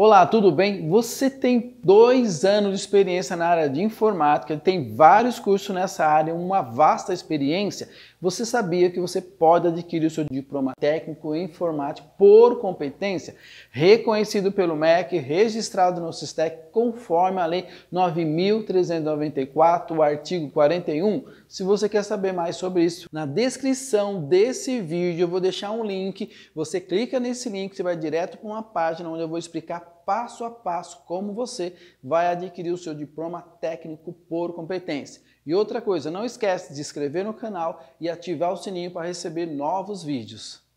Olá, tudo bem? Você tem dois anos de experiência na área de informática, tem vários cursos nessa área, uma vasta experiência. Você sabia que você pode adquirir o seu diploma técnico em informática por competência, reconhecido pelo MEC, registrado no SISTEC, conforme a Lei 9.394, artigo 41? Se você quer saber mais sobre isso, na descrição desse vídeo eu vou deixar um link. Você clica nesse link, você vai direto para uma página onde eu vou explicar passo a passo como você vai adquirir o seu diploma técnico por competência. E outra coisa, não esquece de se inscrever no canal e ativar o sininho para receber novos vídeos.